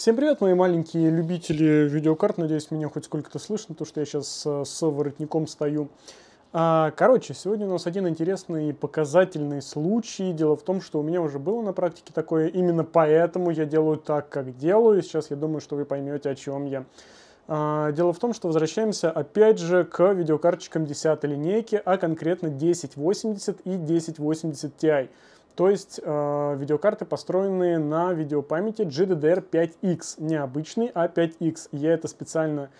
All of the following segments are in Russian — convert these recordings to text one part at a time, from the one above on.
Всем привет, мои маленькие любители видеокарт. Надеюсь, меня хоть сколько-то слышно, то что я сейчас э, с воротником стою. А, короче, сегодня у нас один интересный и показательный случай. Дело в том, что у меня уже было на практике такое. Именно поэтому я делаю так, как делаю. Сейчас я думаю, что вы поймете, о чем я. А, дело в том, что возвращаемся опять же к видеокарточкам 10 линейки, а конкретно 1080 и 1080 Ti. То есть э, видеокарты построенные на видеопамяти GDDR5X. Не обычный, а 5X. Я это специально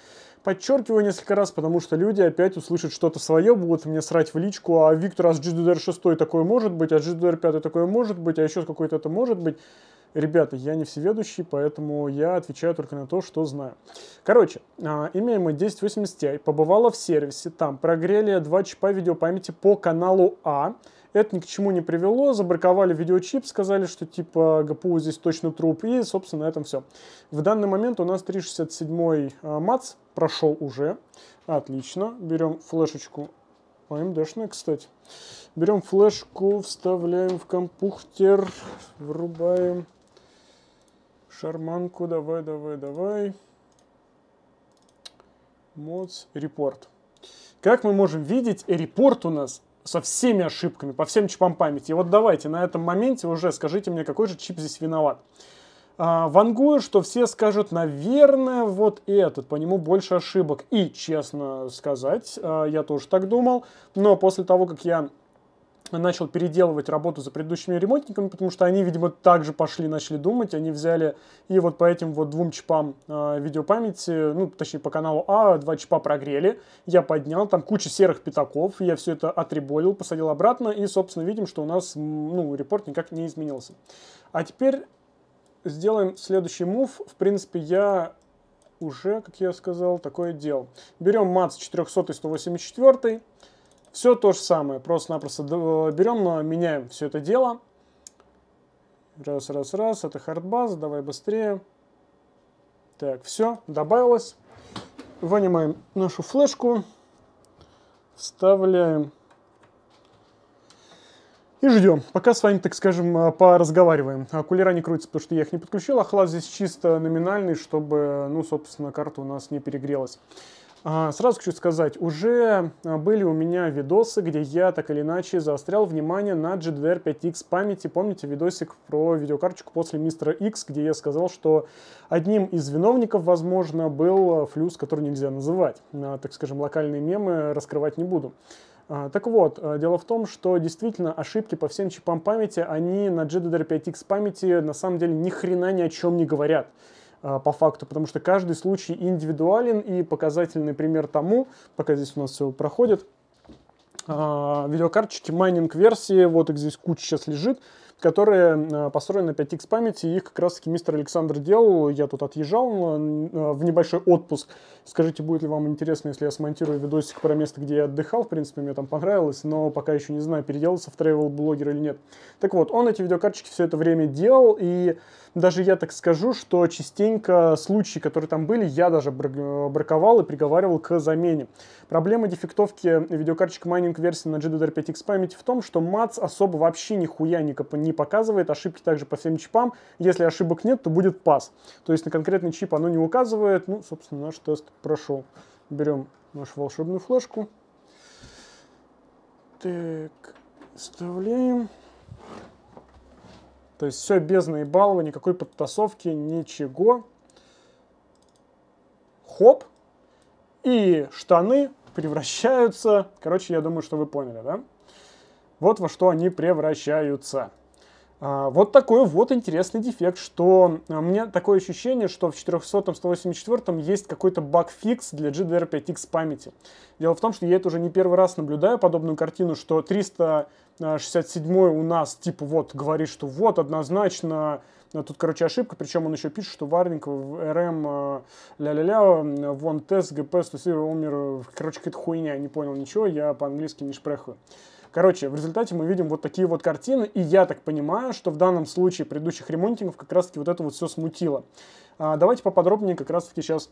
подчеркиваю несколько раз, потому что люди опять услышат что-то свое, будут мне срать в личку, а Виктор, а с GDDR6 такое может быть, а GDDR5 такое может быть, а еще какой-то это может быть. Ребята, я не всеведущий, поэтому я отвечаю только на то, что знаю. Короче, а, имеем мы 1080 Ti, побывала в сервисе, там прогрели два чипа видеопамяти по каналу А, это ни к чему не привело, забраковали видеочип, сказали, что типа ГПУ здесь точно труп, и, собственно, на этом все. В данный момент у нас 367 а, МАЦ прошел уже. Отлично. Берем флешечку AMD-шная, кстати. Берем флешку, вставляем в компьютер, врубаем шарманку, давай, давай, давай. Моц, репорт. Как мы можем видеть, репорт у нас со всеми ошибками, по всем чипам памяти. И вот давайте на этом моменте уже скажите мне, какой же чип здесь виноват. А, вангую, что все скажут, наверное, вот этот, по нему больше ошибок. И, честно сказать, а, я тоже так думал, но после того, как я начал переделывать работу за предыдущими ремонтниками, потому что они, видимо, также пошли, начали думать, они взяли и вот по этим вот двум чипам э, видеопамяти, ну, точнее, по каналу А, два чипа прогрели, я поднял, там куча серых пятаков, я все это отреболил, посадил обратно, и, собственно, видим, что у нас, ну, репорт никак не изменился. А теперь сделаем следующий мув. В принципе, я уже, как я сказал, такое делал. Берем МАЦ 400 и 184, все то же самое, просто-напросто э, берем, меняем все это дело. Раз, раз, раз, это хардбаз, давай быстрее. Так, все, добавилось. Вынимаем нашу флешку, вставляем и ждем. Пока с вами, так скажем, э, поразговариваем. А кулера не крутятся, потому что я их не подключил, а здесь чисто номинальный, чтобы, ну, собственно, карта у нас не перегрелась. А, сразу хочу сказать, уже а, были у меня видосы, где я так или иначе заострял внимание на GDDR 5X памяти. Помните видосик про видеокарточку после Мистера X, где я сказал, что одним из виновников, возможно, был а, флюс, который нельзя называть. Так скажем, локальные мемы раскрывать не буду. Так вот, дело в том, что действительно ошибки по всем чипам памяти, они на GDDR 5X памяти на самом деле ни хрена ни о чем не говорят. А, по факту, потому что каждый случай индивидуален и показательный пример тому, пока здесь у нас все проходит, а, видеокарточки майнинг-версии, вот их здесь куча сейчас лежит, которые а, построены на 5x памяти, их как раз таки мистер Александр делал, я тут отъезжал в небольшой отпуск. Скажите, будет ли вам интересно, если я смонтирую видосик про место, где я отдыхал, в принципе, мне там понравилось, но пока еще не знаю, переделался в travel блогер или нет. Так вот, он эти видеокарточки все это время делал, и даже я так скажу, что частенько случаи, которые там были, я даже браковал и приговаривал к замене. Проблема дефектовки видеокарточек майнинг версии на GDDR 5X памяти в том, что МАЦ особо вообще нихуя не, не показывает, ошибки также по всем чипам. Если ошибок нет, то будет пас. То есть на конкретный чип оно не указывает. Ну, собственно, наш тест прошел. Берем нашу волшебную флешку. Так, вставляем. То есть все без наебалова, никакой подтасовки, ничего. Хоп. И штаны превращаются... Короче, я думаю, что вы поняли, да? Вот во что они превращаются. А, вот такой вот интересный дефект, что э, у меня такое ощущение, что в 400-м, 184-м есть какой-то баг-фикс для GDDR5X памяти. Дело в том, что я это уже не первый раз наблюдаю подобную картину, что 367 у нас типа вот говорит, что вот однозначно э, Тут, короче, ошибка, причем он еще пишет, что варнинг в RM э, ля-ля-ля, вон тест, ГП, стусир, умер. Короче, какая-то хуйня, не понял ничего, я по-английски не шпрехаю. Короче, в результате мы видим вот такие вот картины, и я так понимаю, что в данном случае предыдущих ремонтингов как раз-таки вот это вот все смутило. А, давайте поподробнее как раз-таки сейчас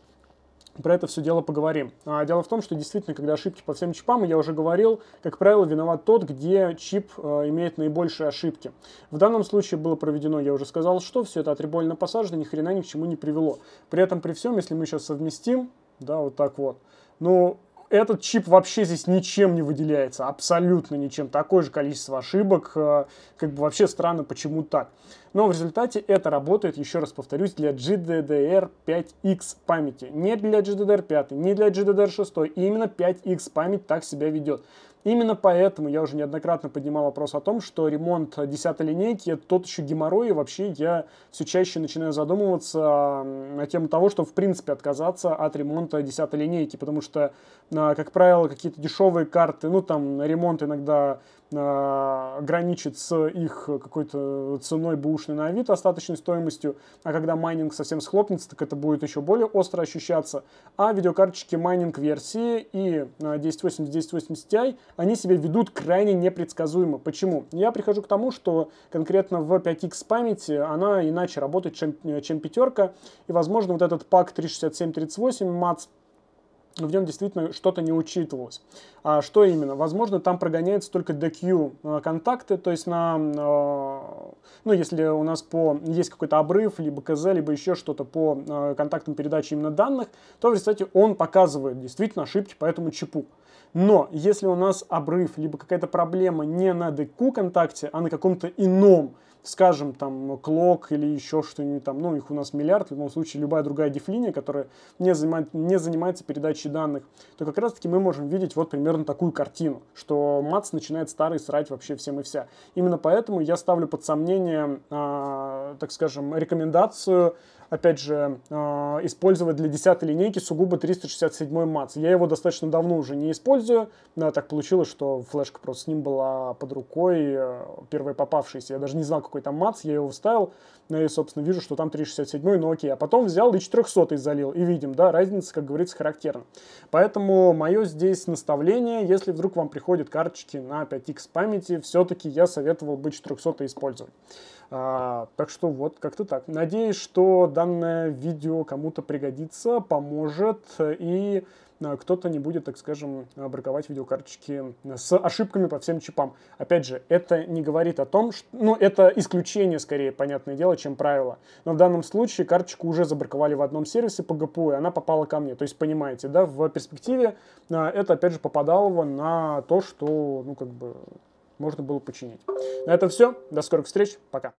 про это все дело поговорим. А, дело в том, что действительно, когда ошибки по всем чипам, я уже говорил, как правило, виноват тот, где чип э, имеет наибольшие ошибки. В данном случае было проведено, я уже сказал, что все это атрибольно посажено, ни хрена ни к чему не привело. При этом, при всем, если мы сейчас совместим, да, вот так вот, ну, этот чип вообще здесь ничем не выделяется, абсолютно ничем. Такое же количество ошибок, э, как бы вообще странно, почему так. Но в результате это работает, еще раз повторюсь, для GDDR5X памяти. Не для GDDR5, не для GDDR6, именно 5X память так себя ведет. Именно поэтому я уже неоднократно поднимал вопрос о том, что ремонт 10 линейки — это тот еще геморрой, и вообще я все чаще начинаю задумываться на тему того, что в принципе отказаться от ремонта 10 линейки, потому что, а, как правило, какие-то дешевые карты, ну там ремонт иногда а, граничит с их какой-то ценой бушной на вид, остаточной стоимостью, а когда майнинг совсем схлопнется, так это будет еще более остро ощущаться. А видеокарточки майнинг версии и 1080, а, 1080 Ti они себя ведут крайне непредсказуемо. Почему? Я прихожу к тому, что конкретно в 5x памяти она иначе работает, чем, э, чем пятерка, и, возможно, вот этот пак 36738 МАЦ в нем действительно что-то не учитывалось. А что именно? Возможно, там прогоняется только DQ э, контакты, то есть на, э, ну, если у нас по, есть какой-то обрыв, либо КЗ, либо еще что-то по э, контактам передачи именно данных, то в результате он показывает действительно ошибки по этому чипу. Но если у нас обрыв, либо какая-то проблема не на DQ контакте, а на каком-то ином, скажем, там, клок или еще что-нибудь там, ну, их у нас миллиард, в любом случае, любая другая дефлиния, которая не, занимает, не занимается передачей данных, то как раз-таки мы можем видеть вот примерно такую картину, что МАЦ начинает старый срать вообще всем и вся. Именно поэтому я ставлю под сомнение, э, так скажем, рекомендацию опять же, э, использовать для 10 линейки сугубо 367 МАЦ. Я его достаточно давно уже не использую, но так получилось, что флешка просто с ним была под рукой, э, первая попавшаяся. Я даже не знал, какой там МАЦ, я его вставил, ну и, собственно, вижу, что там 367, ну окей. А потом взял и 400 залил, и видим, да, разница, как говорится, характерна. Поэтому мое здесь наставление, если вдруг вам приходят карточки на 5X памяти, все-таки я советовал бы 400 использовать. А, так что вот, как-то так. Надеюсь, что данное видео кому-то пригодится, поможет и э, кто-то не будет, так скажем, браковать видеокарточки э, с ошибками по всем чипам. Опять же, это не говорит о том, что... Ну, это исключение, скорее, понятное дело, чем правило. Но в данном случае карточку уже забраковали в одном сервисе по ГПУ, и она попала ко мне. То есть, понимаете, да, в перспективе э, это, опять же, попадало на то, что, ну, как бы, можно было починить. На этом все. До скорых встреч. Пока.